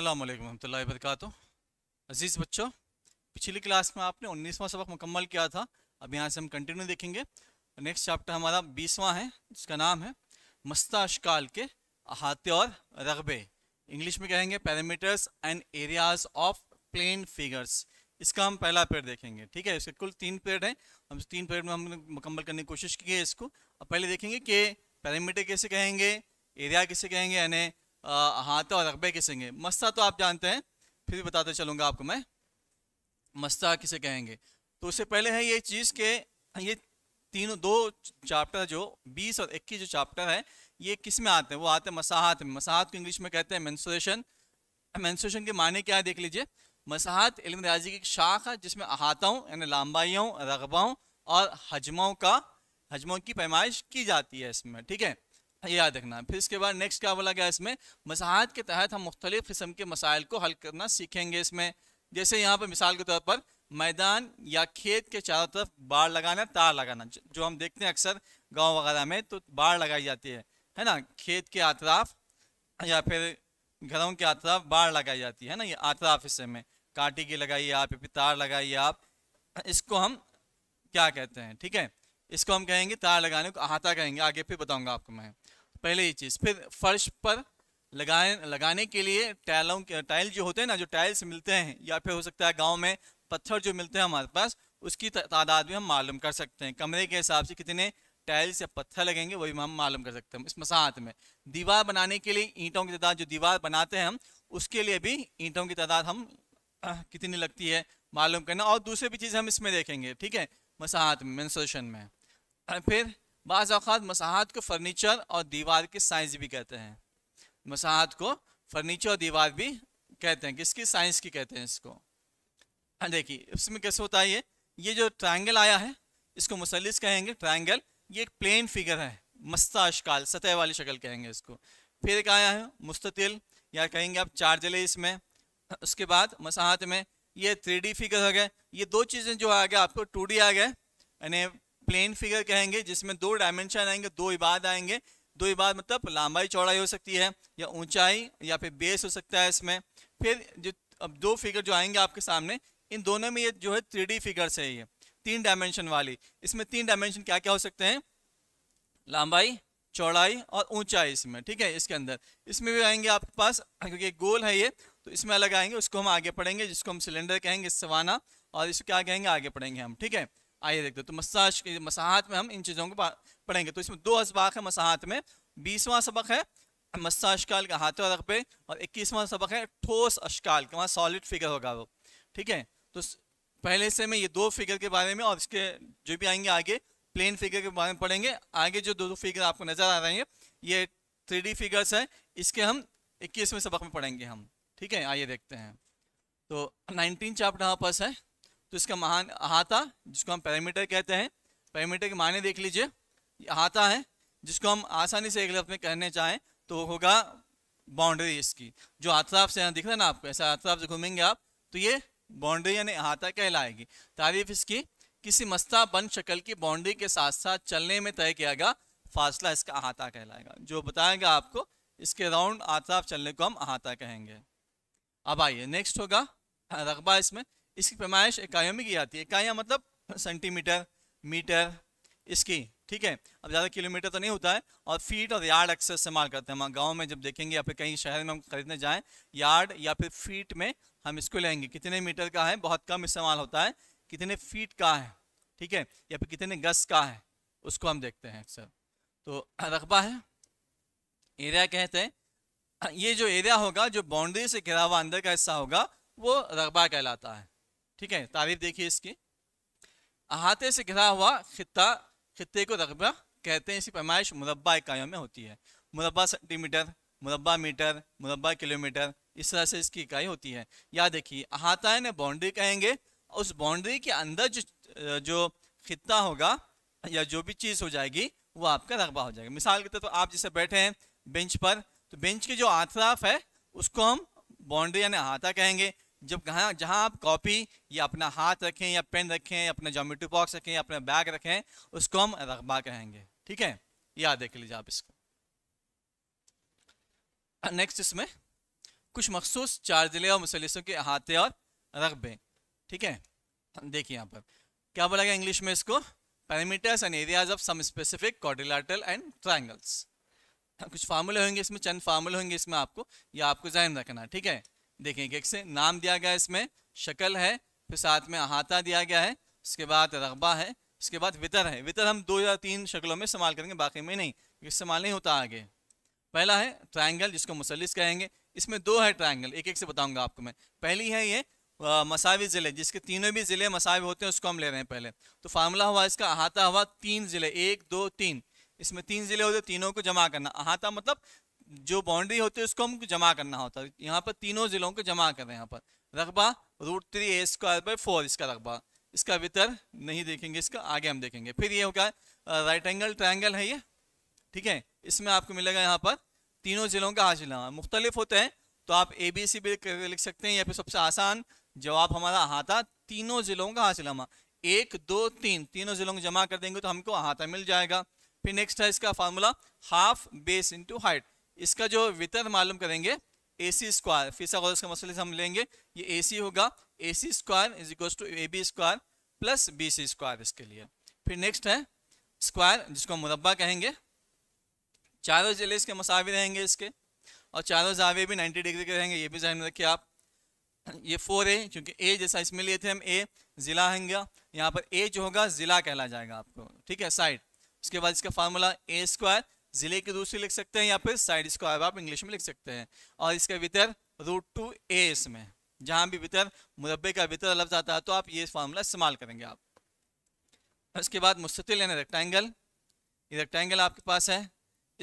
अल्लाम वरहमल वरक अज़ीज़ बच्चों पिछली क्लास में आपने उन्नीसवां सबक मुकम्मल किया था अब यहाँ से हम कंटिन्यू देखेंगे नेक्स्ट चैप्टर हमारा बीसवां है जिसका नाम है मस्ता अशकाल के अहाते और रगबे इंग्लिश में कहेंगे parameters and areas of plain figures इसका हम पहला पेड़ देखेंगे ठीक है इसके कुल तीन पेड़ हैं हम तीन पेड़ में हमने मुकम्मल करने की कोशिश की है इसको अब पहले देखेंगे कि पैरामीटर कैसे कहेंगे एरिया कैसे कहेंगे यानी अहाता और रकबे किसे कहेंगे मस्ता तो आप जानते हैं फिर भी बताते चलूँगा आपको मैं मस्ता किसे कहेंगे तो उससे पहले है ये चीज़ के ये तीनों दो चैप्टर जो 20 और 21 जो चैप्टर है ये किस में आते हैं वो आते हैं मसाहत में मसाहत को इंग्लिश में कहते हैं मैंसुरेशन मैंसुरेशन के माने क्या है देख लीजिए मसाहत इल्म रियाजी की एक शाख है जिसमें अहाताओं यानी लंबाइयों रगबाओं और हजमों का हजमों की पैमाइश की जाती है इसमें ठीक है याद रखना फिर इसके बाद नेक्स्ट क्या बोला गया इसमें मसाहत के तहत हम मुख्तलिफ़ किस्म के मसाइल को हल करना सीखेंगे इसमें जैसे यहाँ पर मिसाल के तौर पर मैदान या खेत के चारों तरफ बाढ़ लगाना तार लगाना जो हम देखते हैं अक्सर गांव वगैरह में तो बाढ़ लगाई जाती है है ना खेत के अतराफ या फिर घरों के अतराफ बाढ़ लगाई जाती है ना ये अतराफ हिस्से में कांटे की लगाइए आप या फिर तार लगाइए आप इसको हम क्या कहते हैं ठीक है इसको हम कहेंगे तार लगाने को अहाता कहेंगे आगे फिर बताऊंगा आपको मैं पहले ये चीज़ फिर फर्श पर लगाए लगाने के लिए टाइलों के टाइल जो होते हैं ना जो टाइल्स मिलते हैं या फिर हो सकता है गाँव में पत्थर जो मिलते हैं हमारे पास उसकी तादाद भी हम मालूम कर सकते हैं कमरे के हिसाब से कितने टाइल्स या पत्थर लगेंगे वही हम मालूम कर सकते हैं इस मसाहत में दीवार बनाने के लिए ईंटों की तादाद जो दीवार बनाते हैं हम उसके लिए भी ईंटों की तादाद हम कितनी लगती है मालूम करना और दूसरी भी चीज़ हम इसमें देखेंगे ठीक है मसाहत में मेन्सोशन में फिर बाज़ अवत मसाहत को फर्नीचर और दीवार की साइंस भी कहते हैं मसाहत को फर्नीचर और दीवार भी कहते हैं किसकी साइंस की कहते हैं इसको देखिए इसमें कैसे होता है ये ये जो ट्रायंगल आया है इसको मुसलिस कहेंगे ट्रायंगल ये एक प्लेन फिगर है मस्ता अशकाल सतह वाली शक्ल कहेंगे इसको फिर एक आया है मुस्ततिल या कहेंगे आप चार जले इसमें उसके बाद मसाहत में ये थ्री फिगर हो गए ये दो चीज़ें जो आ गया आपको टू आ गए यानी प्लेन फिगर कहेंगे जिसमें दो डायमेंशन आएंगे दो इबाद आएंगे दो इबाद मतलब लंबाई चौड़ाई हो सकती है या ऊंचाई या फिर बेस हो सकता है इसमें फिर जो अब दो फिगर जो आएंगे आपके सामने इन दोनों में ये जो है थ्री फिगर्स है ये तीन डायमेंशन वाली इसमें तीन डायमेंशन क्या क्या हो सकते हैं लंबाई चौड़ाई और ऊंचाई इसमें ठीक है इसके अंदर इसमें भी आएंगे आपके पास क्योंकि गोल है ये तो इसमें अलग आएंगे उसको हम आगे पढ़ेंगे जिसको हम सिलेंडर कहेंगे सवाना और इसको क्या कहेंगे आगे पढ़ेंगे हम ठीक है आइए देखते तो मसाज के मसाहत में हम इन चीज़ों को पढ़ेंगे तो इसमें दो इसबाक है मसाहत में बीसवां सबक है मस्सा अशकाल का हाथों रख पे और इक्कीसवां सबक है ठोस अशकाल का वहाँ सॉलिड फिगर होगा वो ठीक है तो पहले से मैं ये दो फिगर के बारे में और इसके जो भी आएंगे आगे प्लेन फिगर के बारे में पढ़ेंगे आगे जो दो दो फिगर आपको नज़र आ रहे हैं ये थ्री फिगर्स हैं इसके हम इक्कीसवें सबक में पढ़ेंगे हम ठीक है आइए देखते हैं तो नाइनटीन चैप्टर यहाँ पास है तो इसका महान अहाता जिसको हम पैरामीटर कहते हैं पैरामीटर के माने देख लीजिए अहाता है जिसको हम आसानी से एक लफ्ज में कहने चाहें तो होगा बाउंड्री इसकी जो अतराफ से यहाँ दिख रहा है ना आपको ऐसा अतराफ से घूमेंगे आप तो ये बाउंड्री यानी अहाता कहलाएगी तारीफ इसकी किसी मस्ता बंद शक्ल की बाउंड्री के साथ साथ चलने में तय किया गया फासला इसका अहाता कहलाएगा जो बताएगा आपको इसके राउंड आताफ चलने को हम अहाता कहेंगे अब आइए नेक्स्ट होगा रकबा इसमें इसकी पैमाइश इकाइयों में की जाती है इकाइयाँ मतलब सेंटीमीटर मीटर इसकी ठीक है अब ज़्यादा किलोमीटर तो नहीं होता है और फीट और यार्ड अक्सर इस्तेमाल करते हैं हम गाँव में जब देखेंगे या फिर कहीं शहर में हम खरीदने जाएँ यार्ड या फिर फीट में हम इसको लेंगे कितने मीटर का है बहुत कम इस्तेमाल होता है कितने फीट का है ठीक है या फिर कितने गज का है उसको हम देखते हैं अक्सर तो रकबा है एरिया कहते हैं ये जो एरिया होगा जो बाउंड्री से घिरा हुआ अंदर का हिस्सा होगा वो रकबा कहलाता है ठीक है तारीफ देखिए इसकी अहाते से घिरा हुआ खत्ता खत्ते को रकबा कहते हैं इसी पैमाइश मुरबा इकाइयों में होती है मुरबा सेंटीमीटर मुरबा मीटर मुरबा किलोमीटर इस तरह से इसकी इकाई होती है या देखिए अहाता ने बाउंड्री कहेंगे उस बाउंड्री के अंदर जो जो खत्ता होगा या जो भी चीज़ हो जाएगी वो आपका रकबा हो जाएगा मिसाल के तौर तो पर आप जैसे बैठे हैं बेंच पर तो बेंच के जो आतराफ है उसको हम बाउंड्री यानी अहाता कहेंगे जब कहा जहाँ आप कॉपी या अपना हाथ रखें या पेन रखें अपना जोमेट्री बॉक्स रखें या अपना बैग रखें उसको हम रकबा कहेंगे ठीक है याद देख लीजिए आप इसको नेक्स्ट इसमें कुछ मखसूस चार जिले और मुसलिसों के अहाते और रकबे ठीक है देखिए यहाँ पर क्या बोला गया इंग्लिश में इसको parameters and areas of some specific quadrilaterals and triangles कुछ फार्मूले होंगे इसमें चंद फार्मूले होंगे इसमें आपको या आपको जहन रखना ठीक है देखेंगे से नाम दिया गया इसमें शक्ल है फिर साथ में अहाता दिया गया है उसके बाद रगबा है उसके बाद वितर है वितर हम दो या तीन शक्लों में इस्तेमाल करेंगे बाकी में नहीं इस्तेमाल नहीं होता आगे पहला है ट्रायंगल जिसको मुसलिस कहेंगे इसमें दो है ट्रायंगल एक एक से बताऊंगा आपको मैं पहली है ये मसावी ज़िले जिसके तीनों भी ज़िले मसावी होते हैं उसको हम ले रहे हैं पहले तो फार्मूला हुआ इसका अहाता हुआ तीन ज़िले एक दो तीन इसमें तीन ज़िले होते तीनों को जमा करना अहाता मतलब जो बाउंड्री होती है उसको हम जमा करना होता है यहाँ पर तीनों जिलों को जमा कर रहे हैं यहाँ पर रकबा root three A square by four इसका रकबा इसका वितर नहीं देखेंगे इसका आगे हम देखेंगे फिर ये होगा राइट एंगल ट्राइंगल है ये ठीक है इसमें आपको मिलेगा यहाँ पर तीनों जिलों का हासिलनामा मुख्तलिफ होते हैं तो आप ए बी सी भी लिख सकते हैं या फिर सबसे आसान जवाब हमारा अहाता तीनों जिलों का हासिलनामा एक दो तीन तीनों जिलों को जमा कर देंगे तो हमको अहाता मिल जाएगा फिर नेक्स्ट है इसका formula half base into height इसका जो वितरण मालूम करेंगे ए सी स्क्वायर फीसागोरस का मसले से हम लेंगे ये ए सी होगा A C square is equal to A B square plus B C square इसके लिए फिर नेक्स्ट है स्क्वायर जिसको हम मुरबा कहेंगे चारों जिले इसके मसावी रहेंगे इसके और चारों जावे भी नाइन्टी डिग्री के रहेंगे ये भी जहन में रखिए आप ये फोर ए क्योंकि ए जैसा इसमें लिए थे हम ए ज़िला होंगे यहाँ पर ए जो होगा ज़िला कहला जाएगा आपको ठीक है साइड उसके बाद इसका फार्मूला ए स्क्वायर जिले की दूसरी लिख सकते हैं या फिर साइड स्क्वायर आप इंग्लिश में लिख सकते हैं और इसका वितर रूट टू ए इसमें जहां भी वितर मुरबे का वितर लफ्ज आता है तो आप ये फार्मूला इस्तेमाल करेंगे आप उसके बाद मुस्तिल यानी रेक्टेंगल ये रेक्टेंगल आपके पास है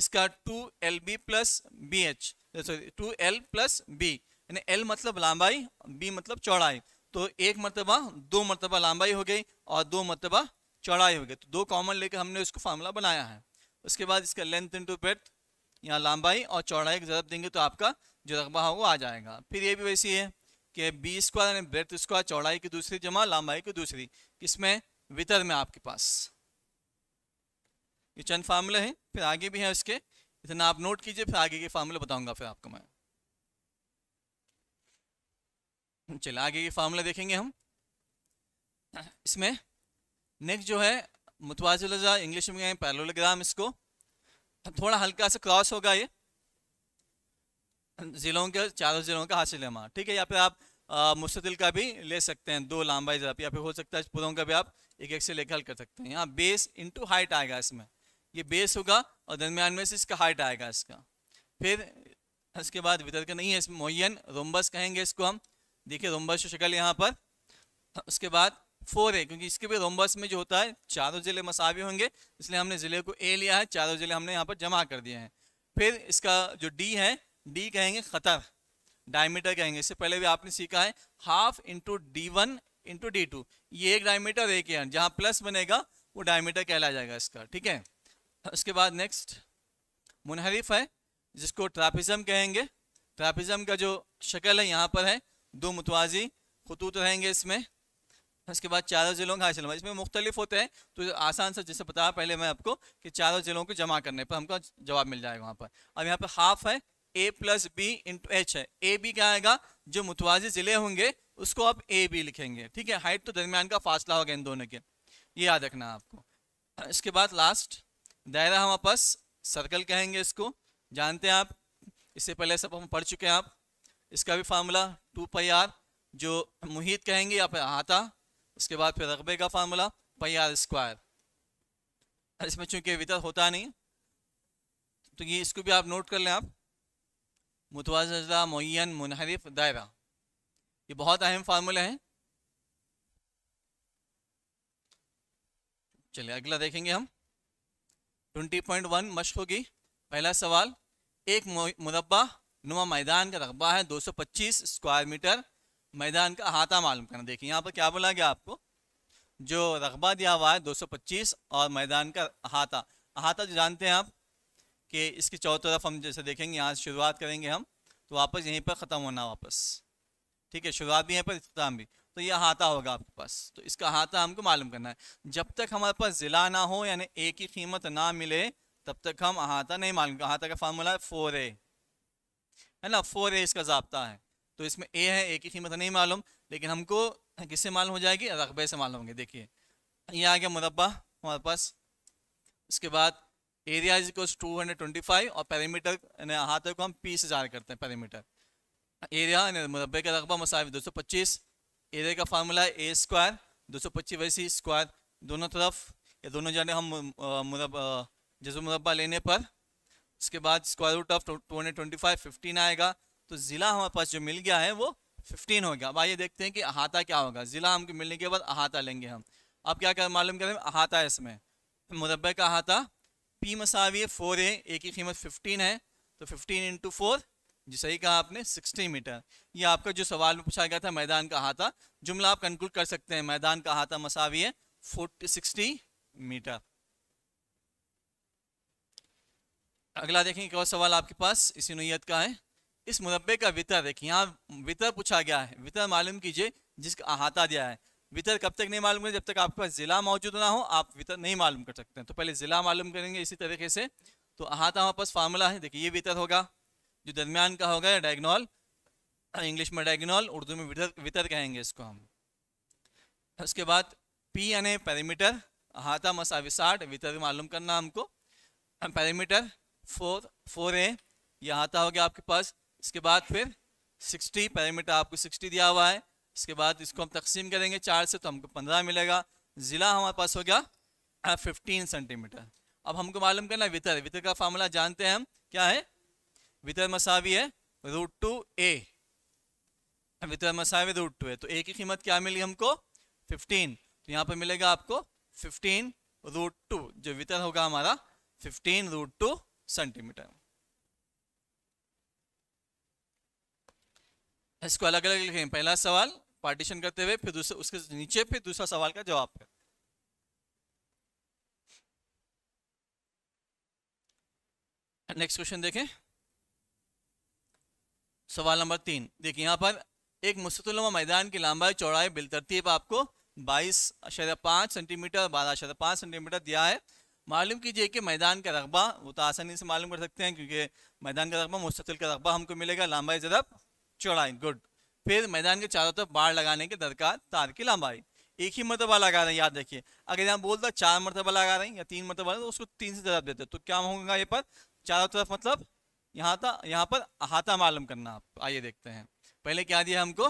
इसका two L B plus B H sorry two L plus B यानी एल मतलब लंबाई बी मतलब चौड़ाई तो एक मरतबा दो मरतबा लंबाई हो गई और दो मरतबा चौड़ाई हो गई तो दो कॉमन लेकर हमने उसको फार्मूला बनाया है उसके बाद इसका लेंथ इंटू ब्रेथ यहाँ लंबाई और चौड़ाई जरब देंगे तो आपका जो रकबा होगा आ जाएगा फिर ये भी वैसी है कि बी स्क्वायर यानी ब्रेथ स्क्वायर चौड़ाई की दूसरी जमा लंबाई की दूसरी किसमें वितर में आपके पास ये चंद फार्मूले हैं फिर आगे भी हैं उसके इतना आप नोट कीजिए फिर आगे के फार्मूले बताऊंगा फिर आपको मैं चलिए आगे के फार्मूले देखेंगे हम इसमें नेक्स्ट जो है मुतवाजुलजा इंग्लिश में पैरलोग्राम इसको थोड़ा हल्का सा क्रॉस होगा ये ज़िलों के चारों ज़िलों का हासिल है ठीक है या फिर आप मुस्तिल का भी ले सकते हैं दो लंबाई जरा या फिर हो सकता है पुरों का भी आप एक एक से लेकर हल कर सकते हैं यहाँ बेस इंटू हाइट आएगा इसमें ये बेस होगा और दरमियान में से इसका हाइट आएगा इसका फिर इसके बाद वितर का नहीं है इसमें मोयन रोम्बस कहेंगे इसको हम देखिए रोम्बस शक्ल यहाँ पर उसके बाद फोर है क्योंकि इसके भी रोमबस में जो होता है चारों ज़िले मसावी होंगे इसलिए हमने ज़िले को ए लिया है चारों ज़िले हमने यहाँ पर जमा कर दिए हैं फिर इसका जो डी है डी कहेंगे खतर डायमीटर कहेंगे इससे पहले भी आपने सीखा है half into D one into D two ये एक डायमीटर एक है जहाँ प्लस बनेगा वो डायमीटर कहला जाएगा इसका ठीक है उसके बाद नेक्स्ट मुनहरिफ है जिसको ट्राफिज़म कहेंगे ट्राफिज़म का जो शक्ल है यहाँ पर है दो मुतवाजी खतूत रहेंगे इसमें उसके बाद चारों जिलों का हासिल इसमें मुख्तलिफ होते हैं तो आसान से जैसे बताया पहले मैं आपको कि चारों जिलों को जमा करने पर हमको जवाब मिल जाएगा वहाँ पर अब यहाँ पर हाफ है A plus B into H है ए बी क्या आएगा जो मुतवाजे ज़िले होंगे उसको आप ए बी लिखेंगे ठीक है हाइट तो दरमियान का फासला होगा इन दोनों के ये याद रखना आपको इसके बाद लास्ट दायरा हम आपस सर्कल कहेंगे इसको जानते हैं आप इससे पहले सब हम पढ़ चुके हैं आप इसका भी फार्मूला टू पाई आर जो मुहित कहेंगे या फिर आता उसके बाद फिर रकबे का फार्मूला पाई आर स्क्वायर इसमें चूंकि वितर होता नहीं तो ये इसको भी आप नोट कर लें आप मुतवाजा मुन मुनहरिफ दायरा ये बहुत अहम फार्मूले हैं चलिए अगला देखेंगे हम 20.1 मशकों की पहला सवाल एक मुरबा नुमा मैदान का रकबा है 225 स्क्वायर मीटर मैदान का अहाता मालूम करना देखिए यहाँ पर क्या बोला गया आपको जो रकबा दिया हुआ है 225 और मैदान का अहाता अहाता जो जानते हैं आप कि इसके चौतरफ हम जैसे देखेंगे यहाँ से शुरुआत करेंगे हम तो वापस यहीं पर ख़त्म होना वापस ठीक है शुरुआत भी यहीं पर इख्ताम भी तो ये अहाता होगा आपके पास तो इसका अहाता हमको मालूम करना है जब तक हमारे पास ज़िला ना हो यानी एक की कीमत ना मिले तब तक हम अहाता नहीं मालूम अहाता का फार्मूला है फोर ए है ना फोर ए इसका जबता है तो इसमें ए है ए की कीमत नहीं मालूम लेकिन हमको किससे मालूम हो जाएगी रकबे से मालूम होंगे देखिए ये आ गया मुरबा हमारे पास उसके बाद area is two hundred twenty five और पैरामीटर हाथों को हम पी से करते हैं पैरामीटर एरिया मुरबे का रकबा मसावी दो सौ पच्चीस एरिया का फार्मूला है ए स्क्वायर दो सौ पच्चीस वैसी स्क्वायर दोनों तरफ ये दोनों जाने हम मुरब जजो मुरबा लेने पर उसके बाद square root of two hundred twenty five fifteen आएगा तो ज़िला हमारे पास जो मिल गया है वो 15 हो गया अब आइए देखते हैं कि अहाता क्या होगा ज़िला हमको मिलने के बाद अहाता लेंगे हम अब क्या कर मालूम करें अहाता है इसमें मुरबे का अहाता पी मसावी फोर ए ए की कीमत फिफ्टीन है तो फिफ्टीन इंटू फोर जी सही कहा आपने सिक्सटी मीटर ये आपका जो सवाल में पूछा गया था मैदान का अहाता जुमला आप कंक्लूड कर सकते हैं मैदान का अहाता मसावी है फोर्टी सिक्सटी मीटर अगला देखेंगे एक और सवाल आपके पास इसी नोयत का है इस मुरबे का वितर एक यहाँ वितर पूछा गया है वितर मालूम कीजिए जिसका अहाता दिया है वितर कब तक नहीं मालूम करें जब तक आपके पास ज़िला मौजूद ना हो आप वितर नहीं मालूम कर सकते हैं तो पहले ज़िला मालूम करेंगे इसी तरीके से तो अहाता हमारे पास फार्मूला है देखिए ये वितर होगा जो दरमियान का होगा डायग्नॉल इंग्लिश में डायग्नॉल उर्दू में वितर वितर कहेंगे इसको हम उसके बाद पी यानी पैरामीटर अहाता मसावी साठ वितर मालूम करना हमको पैरामीटर फोर फोर ए ये अहाता हो गया आपके पास इसके बाद फिर 60 पैरामीटर आपको 60 दिया हुआ है इसके बाद इसको हम तकसीम करेंगे चार से तो हमको पंद्रह मिलेगा ज़िला हमारे पास हो गया फिफ्टीन सेंटीमीटर अब हमको मालूम करना है वितर वितर का फार्मूला जानते हैं हम क्या है वितर मसावी है रूट टू ए वितर मसावी रूट टू है तो ए की कीमत क्या मिली हमको फिफ्टीन तो यहाँ पर मिलेगा आपको फिफ्टीन रूट टू जो वितर होगा हमारा फिफ्टीन रूट टू सेंटीमीटर इसको अलग अलग लिखें पहला सवाल पार्टीशन करते हुए फिर दूसरे उसके नीचे फिर दूसरा सवाल का जवाब है नेक्स्ट क्वेश्चन देखें सवाल नंबर तीन देखिए यहाँ पर एक मुस्तुलमा मैदान की लंबाई चौड़ाई बिलतरतीब आपको बाईस अशर पाँच सेंटीमीटर बारह अशर पाँच सेंटीमीटर दिया है मालूम कीजिए कि मैदान का रकबा वो तो आसानी से मालूम कर सकते हैं क्योंकि मैदान का रकबा मुस्तकिल का रकबा हमको मिलेगा लंबाई ज़रब चौड़ाई गुड फिर मैदान के चारों तरफ बाढ़ लगाने के दरकार तार की लंबाई एक ही मरतबा लगा रहे हैं याद रखिए अगर यहाँ बोलता चार मरतबा लगा रहे हैं या तीन मरतबा तो उसको तीन से ज़्यादा देते तो क्या होगा ये पर चारों तरफ मतलब यहाँ था यहाँ पर अहाता मालूम करना आप आइए देखते हैं पहले क्या दिया हमको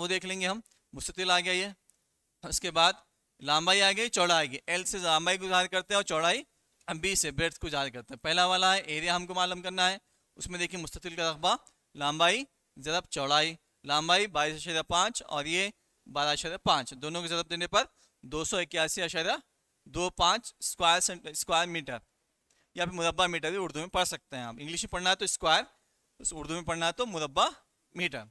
वो देख लेंगे हम मुस्तिल आ गया ये उसके बाद लंबाई आ गई चौड़ा आ गई एल से लंबाई को करते हैं और चौड़ाई बी से ब्रेथ को जाहिर करते हैं पहला वाला है एरिया हमको मालूम करना है उसमें देखिए मुस्तिल का रकबा लंबाई ज़रब चौड़ाई लंबाई बाईस अशारा पाँच और ये बारह अशारा पाँच दोनों को ज़रब देने पर दो सौ इक्यासी अशारा दो पाँच स्क्वायर स्क्वायर मीटर या फिर मुरबा मीटर भी उर्दू में पढ़ सकते हैं आप इंग्लिश में पढ़ना है तो स्क्वायर उर्दू में पढ़ना है तो मुरबा मीटर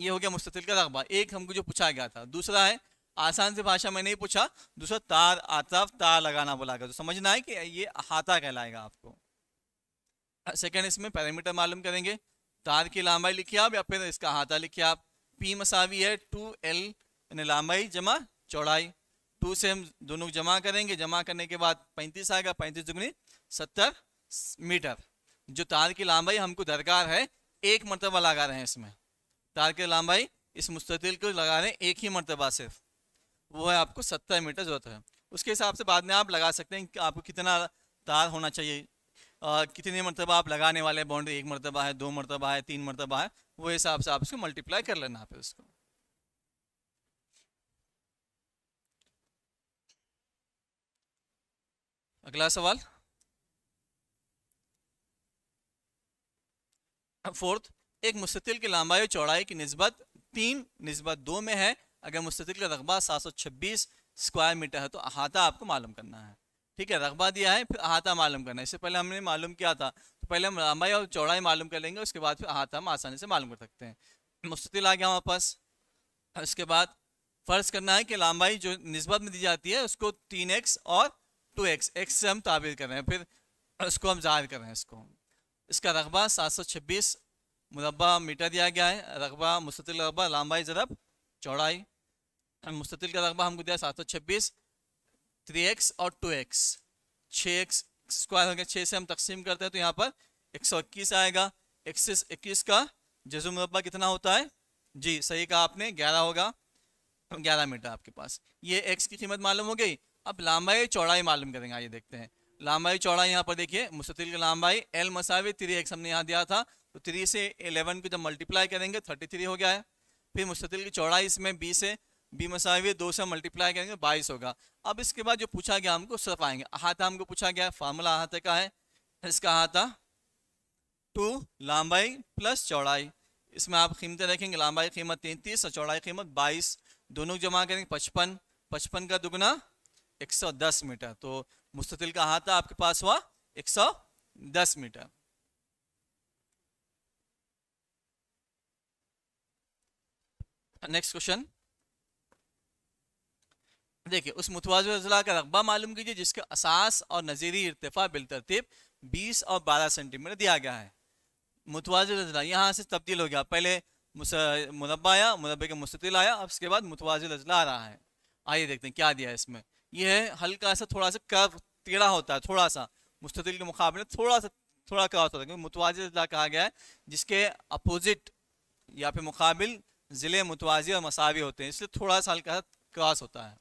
ये हो गया मुस्तिल का रकबा एक हमको जो पूछा गया था दूसरा है आसान से भाषा में नहीं पूछा दूसरा तार आताफ तार लगाना बोला गया तो समझना है कि ये अहाता कहलाएगा आपको सेकेंड इसमें पैरामीटर मालूम करेंगे तार की लामाई लिखिए आप या फिर इसका हाथा लिखिए आप पी मसावी है टू एल यानी लामाई जमा चौड़ाई टू से हम दोनों जमा करेंगे जमा करने के बाद पैंतीस आएगा पैंतीस दुगनी सत्तर मीटर जो तार की लंबाई हमको दरकार है एक मरतबा लगा रहे हैं इसमें तार की लंबाई इस मुस्तिल को लगा रहे हैं एक ही मरतबा सिर्फ वो है आपको सत्तर मीटर ज़रूरत है उसके हिसाब से बाद में आप लगा सकते हैं कि आपको कितना तार होना चाहिए कितने मरतबा आप लगाने वाले बाउंड्री एक मरतबा है दो मरतबा है तीन मरतबा है वो हिसाब से आप उसको मल्टीप्लाई कर लेना आप उसको अगला सवाल फोर्थ एक मुस्तिल की लंबाई और चौड़ाई की नस्बत तीन नस्बत दो में है अगर मुस्तिल का रकबा सात सौ छब्बीस स्क्वायर मीटर है तो अहाता आपको मालूम करना है ठीक है रकबा दिया है फिर अहाता मालूम करना है इससे पहले हमने मालूम किया था तो पहले हम लंबाई और चौड़ाई मालूम कर लेंगे उसके बाद फिर अहाता हम आसानी से मालूम कर सकते हैं मुस्तिल आ गया हमारे पास उसके बाद फ़र्ज़ करना है कि लंबाई जो नस्बत में दी जाती है उसको तीन एक्स और टू एक्स एक्स से हम ताबीर कर रहे हैं फिर उसको हम ज़ाहिर कर रहे हैं इसको इसका रकबा सात सौ छब्बीस मुरबा मीटर दिया गया है रकबा मुस्तिल रकबा लंबाई ज़रब चौड़ाई मुस्तिल का रकबा हमको दिया सात सौ छब्बीस थ्री एक्स और टू एक्स छः एक्स स्क्वायर हो गया छः से हम तकसीम करते हैं तो यहाँ पर एक सौ इक्कीस आएगा इक्कीस इक्कीस का जजो मुरबा कितना होता है जी सही कहा आपने ग्यारह होगा ग्यारह मीटर आपके पास ये एक्स की कीमत मालूम हो गई अब लंबाई चौड़ाई मालूम करेंगे आइए देखते हैं लंबाई चौड़ाई यहाँ पर देखिए मुस्तिल की लंबाई एल मसावी थ्री एक्स हमने यहाँ दिया था तो थ्री से एलेवन को जब मल्टीप्लाई करेंगे थर्टी थ्री हो गया है फिर मुस्तिल की चौड़ाई इसमें बी से बी मसावी दो से मल्टीप्लाई करेंगे बाईस होगा अब इसके बाद जो पूछा गया हमको सिर्फ आएंगे अहाता हमको पूछा गया फार्मूला अहाते का है इसका अहाता टू लंबाई प्लस चौड़ाई इसमें आप कीमतें रखेंगे लंबाई कीमत तैंतीस और चौड़ाई कीमत बाईस दोनों जमा करेंगे पचपन पचपन का दुगना एक सौ दस मीटर तो मुस्तिल का अहाता आपके पास हुआ एक सौ दस मीटर नेक्स्ट क्वेश्चन देखिए उस अजला का रकबा मालूम कीजिए जिसके असास और नज़ीरी इरतफा बिलतरतीब 20 और 12 सेंटीमीटर दिया गया है अजला यहाँ से तब्दील हो गया पहले मुरबा आया मुरबे के मुस्तिल आया अब उसके बाद अजला आ रहा है आइए देखते हैं क्या दिया है इसमें यह है हल्का सा थोड़ा सा कर्व टेढ़ा होता है थोड़ा सा मुस्तिल के मुकाबले थोड़ा सा थोड़ा कर्व होता है क्योंकि अजला कहा गया है जिसके अपोजिट या फिर मुकाबिल ज़िले मुतवाजी और मसावी होते हैं इसलिए थोड़ा सा हल्का सा क्रॉस होता है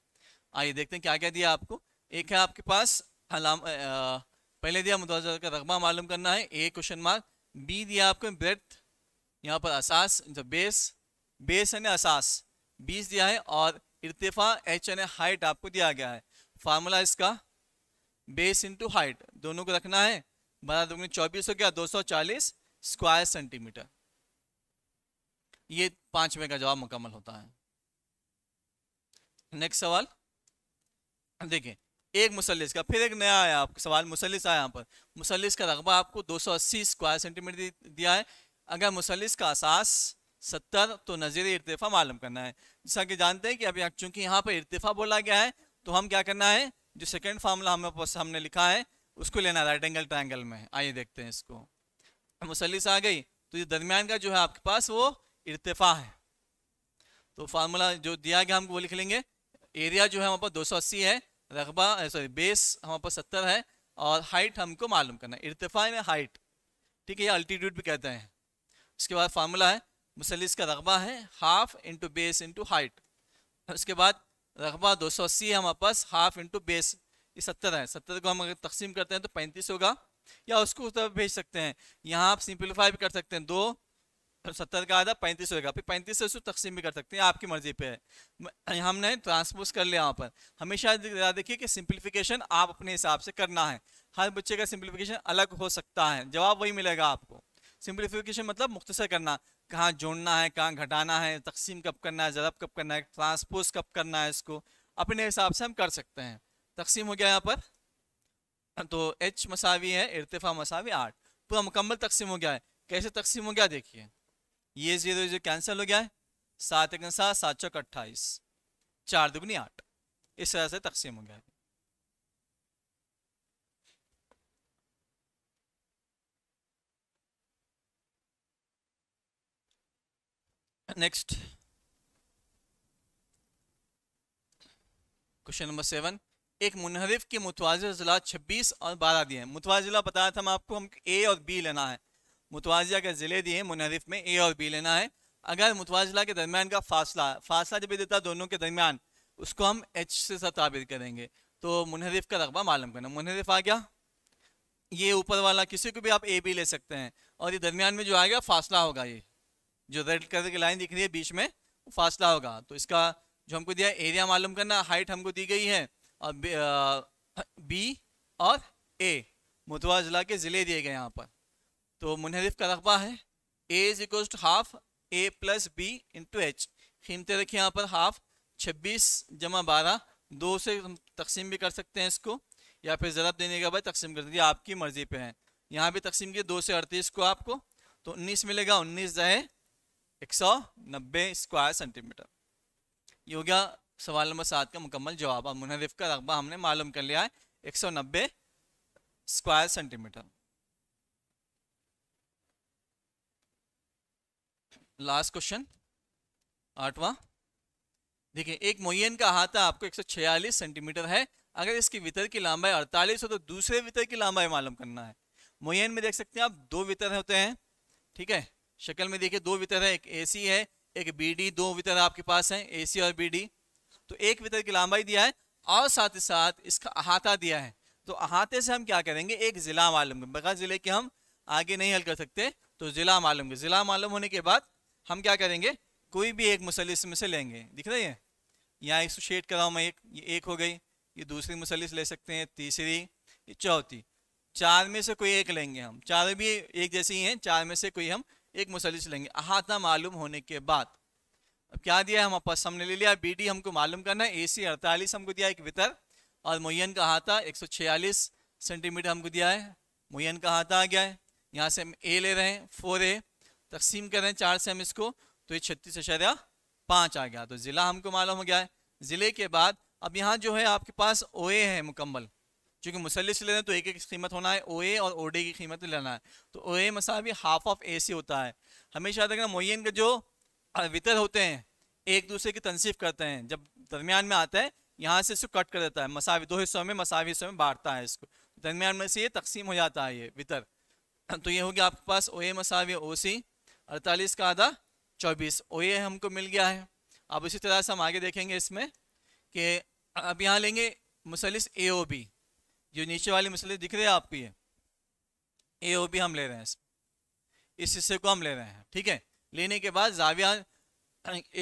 आइए देखते हैं क्या क्या दिया आपको एक है आपके पास हलाम पहले दिया मुतवाजा का रकबा मालूम करना है ए क्वेश्चन मार्क बी दिया आपको ब्रेथ यहाँ पर असास बेस बेस ना असास बीस दिया है और इरतफा एच एन हाइट आपको दिया गया है फार्मूला इसका बेस इंटू हाइट दोनों को रखना है बना दोगुने चौबीस हो गया दो सौ चालीस स्क्वायर सेंटीमीटर ये पांचवें का जवाब मुकम्मल होता है नेक्स्ट सवाल देखें एक मुसलिस का फिर एक नया आया आप सवाल मुसलिस आया यहाँ पर मुसलिस का रकबा आपको 280 स्क्वायर सेंटीमीटर दिया है अगर मुसलिस का असास 70 तो नज़ीर इरतफा मालूम करना है जैसा कि जानते हैं कि अभी चूँकि यहाँ पर इरतफा बोला गया है तो हम क्या करना है जो सेकेंड फार्मूला हमें हमने लिखा है उसको लेना राइट एंगल ट्राइंगल में आइए देखते हैं इसको मुसलिस आ गई तो ये दरमियान का जो है आपके पास वो इरतफा है तो फार्मूला जो दिया गया हमको वो लिख लेंगे एरिया जो है दो सौ 280 है रकबा सॉरी बेस हमारे पास सत्तर है और हाइट हमको मालूम करना है इरतफा में हाइट ठीक है ये अल्टीट्यूड भी कहते हैं उसके बाद फार्मूला है मुसलिस का रकबा है half into base into height उसके बाद रकबा दो सौ अस्सी है हमारे पास हाफ इंटू बेस ये सत्तर है सत्तर को हम अगर तकसीम करते हैं तो पैंतीस होगा या उसको उस तरफ भेज सकते हैं यहाँ आप सिंप्लीफाई भी कर सकते हैं दो सत्तर का आधा पैंतीस होगा फिर पैंतीस से उसको तकसीम भी कर सकते हैं आपकी मर्जी पे है हमने ट्रांसपोज कर लिया वहाँ पर हमेशा देखिए कि सिंप्लीफिकेशन आप अपने हिसाब से करना है हर बच्चे का सिंप्लीफिकेशन अलग हो सकता है जवाब वही मिलेगा आपको सिंप्लीफिकेशन मतलब मुख्तसर करना कहाँ जोड़ना है कहाँ घटाना है तकसीम कब करना है जरब कब करना है ट्रांसपोज कब करना है इसको अपने हिसाब से हम कर सकते हैं तकसीम हो गया यहाँ पर तो एच मसावी है इरतफा मसावी आठ पूरा मुकम्मल तकसीम हो गया है कैसे तकसीम हो गया देखिए ये जीरो जो कैंसिल हो गया है सात एक सात सात चौक अट्ठाईस चार दुगनी आठ इस तरह से तकसीम हो गया है नेक्स्ट क्वेश्चन नंबर सेवन एक मुनहरिफ के मुतवाजिला छब्बीस और बारह दिए हैं बताया था हम आपको हम ए और बी लेना है मुतवाज़ा के ज़िले दिए मुनहरफ में ए और बी लेना है अगर मुतवाजला के दरमियान का फासला फासला जब देता दोनों के दरमियान उसको हम एच से ताबिर करेंगे तो मुनहरफ का रकबा मालूम करना मुनहरफ आ गया ये ऊपर वाला किसी को भी आप ए बी ले सकते हैं और ये दरमियान में जो आ गया फासला होगा ये जो रेड कलर की लाइन दिख रही है बीच में फासला होगा तो इसका जो हमको दिया एरिया मालूम करना हाइट हमको दी गई है और बी और ए मुतवा के ज़िले दिए गए यहाँ पर तो मुनहरिफ का रकबा है A is equal to half A plus B into H कीमतें रखी यहाँ पर हाफ छब्बीस जमा बारह दो से हम तकसीम भी कर सकते हैं इसको या फिर ज़रब देने के बाद तकसीम कर दीजिए आपकी मर्ज़ी पे है यहाँ भी तकसीम किए दो से अड़तीस को आपको तो उन्नीस मिलेगा उन्नीस जहे एक सौ नब्बे स्क्वायर सेंटीमीटर ये हो गया सवाल नंबर सात का मुकम्मल जवाब अब मुनहरिफ का रकबा हमने मालूम कर लिया है एक सौ नब्बे स्क्वायर सेंटीमीटर लास्ट क्वेश्चन आठवां देखिए एक मोयन का अहाता आपको 146 सेंटीमीटर है अगर इसकी वितर की लंबाई 48 हो तो दूसरे वितर की लंबाई मालूम करना है मोयन में देख सकते हैं आप दो वितर होते हैं ठीक है शक्ल में देखिए दो वितर है एक एसी है एक बीडी दो वितर आपके पास है एसी और बीडी तो एक वितर की लंबाई दिया है और साथ ही साथ इसका अहाता दिया है तो अहाते से हम क्या करेंगे एक ज़िला मालूम बगैर ज़िले के हम आगे नहीं हल कर सकते तो ज़िला मालूम ज़िला मालूम होने के बाद हम क्या करेंगे कोई भी एक मुसलिस में से लेंगे दिख रही है यहाँ इसको शेड हूँ मैं एक ये एक हो गई ये दूसरी मुसलिस ले सकते हैं तीसरी ये चौथी चार में से कोई एक लेंगे हम चार भी एक जैसे ही हैं चार में से कोई हम एक मुसलिस लेंगे अहाता मालूम होने के बाद अब क्या दिया है हम आपस हमने ले लिया बी डी हमको मालूम करना है ए सी अड़तालीस हमको दिया एक वितर और मोयन का हाथा एक सौ छियालीस सेंटीमीटर हमको दिया है मोयन का हाथा आ गया है यहाँ से हम ए ले रहे हैं फोर ए तकसीम करें चार से हम इसको तो ये छत्तीस अशरिया पाँच आ गया तो ज़िला हमको मालूम हो गया है ज़िले के बाद अब यहाँ जो है आपके पास ओ ए है मुकम्मल चूँकि मुसलिस ले तो एक एक कीमत होना है ओ ए और ओ डी की कीमत लेना है तो ओ ए मसावी हाफ ऑफ ए से होता है हमेशा याद रखना मोयन के जो वितर होते हैं एक दूसरे की तनसीफ करते हैं जब दरमियान में आता है यहाँ से इसको कट कर देता है मसावी दो हिस्सों में मसावी हिस्सों में बांटता है इसको दरमियान में से ये तकसीम हो जाता है ये वितर तो ये हो गया आपके पास ओ ए मसावी ओ सी अड़तालीस का आधा चौबीस ओ ये हमको मिल गया है अब इसी तरह से हम आगे देखेंगे इसमें कि अब यहाँ लेंगे मुसलिस ए ओ बी जो नीचे वाली मुसलिस दिख रही है आपको ये ए ओ बी हम ले रहे हैं इस हिस्से को हम ले रहे हैं ठीक है लेने के बाद जाविया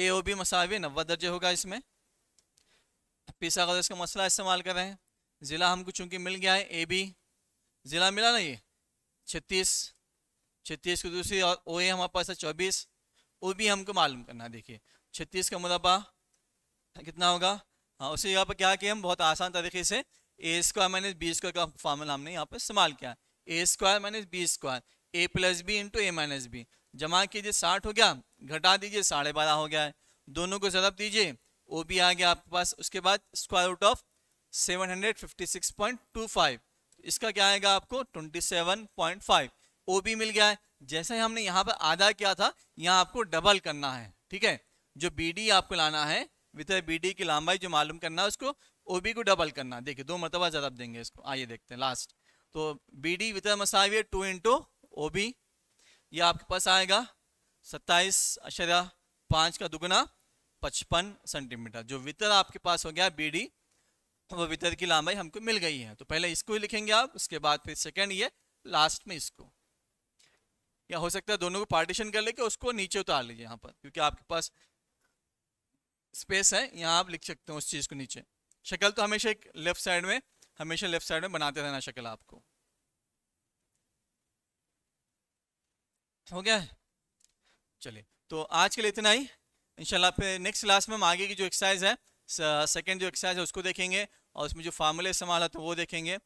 ए ओ बी मसावी नब्बे दर्जे होगा इसमें पीसा का इसका मसला इस्तेमाल कर रहे हैं ज़िला हमको चूँकि मिल गया है ए बी ज़िला मिला ना ये छत्तीस छत्तीस की दूसरी और ओ ए हमारे पास है चौबीस वो भी हमको मालूम करना देखिए छत्तीस का मुरबा कितना होगा हाँ उसी जगह पर क्या किया हम बहुत आसान तरीके से A square minus B square का फार्मूला हमने यहाँ पर इस्तेमाल किया A square minus B square A plus B into A minus B जमा कीजिए साठ हो गया घटा दीजिए साढ़े बारह हो गया है दोनों को जरब दीजिए वो भी आ गया आपके पास उसके बाद square root of seven hundred fifty six point two five इसका क्या आएगा आपको twenty seven point five O B मिल गया है जैसे हमने यहाँ पर आधा किया था यहाँ आपको डबल करना है ठीक है जो बी डी आपको लाना है विथ बी डी की लंबाई जो मालूम करना है उसको ओ बी को डबल करना देखिए दो मरतबा ज्यादा देंगे इसको आइए देखते हैं लास्ट तो बी डी विथ मसावियर टू इंटू ओ बी ये आपके पास आएगा सत्ताईस अशरा पाँच का दुगुना पचपन सेंटीमीटर जो वितर आपके पास हो गया बी डी वो वितर की लंबाई हमको मिल गई है तो पहले इसको ही लिखेंगे आप उसके बाद फिर सेकेंड ये लास्ट में इसको या हो सकता है दोनों को पार्टीशन कर लेके उसको नीचे उतार लीजिए यहाँ पर क्योंकि आपके पास स्पेस है यहाँ आप लिख सकते हो उस चीज़ को नीचे शक्ल तो हमेशा एक लेफ्ट साइड में हमेशा लेफ्ट साइड में बनाते रहना शक्ल आपको हो गया चलिए तो आज के लिए इतना ही इंशाल्लाह फिर नेक्स्ट क्लास में हम आगे की जो एक्सरसाइज है सेकेंड जो एक्सरसाइज है उसको देखेंगे और उसमें जो फार्मूले इस्तेमाल होते हैं तो वो देखेंगे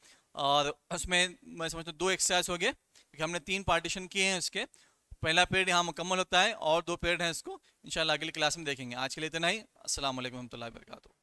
और उसमें मैं समझता हूँ दो एक्सरसाइज हो गए क्योंकि हमने तीन पार्टीशन किए हैं इसके पहला पेड़ यहाँ मुकम्मल होता है और दो पेड़ हैं इसको इनशाला अगली क्लास में देखेंगे आज के लिए इतना ही असल वरहमल वर्का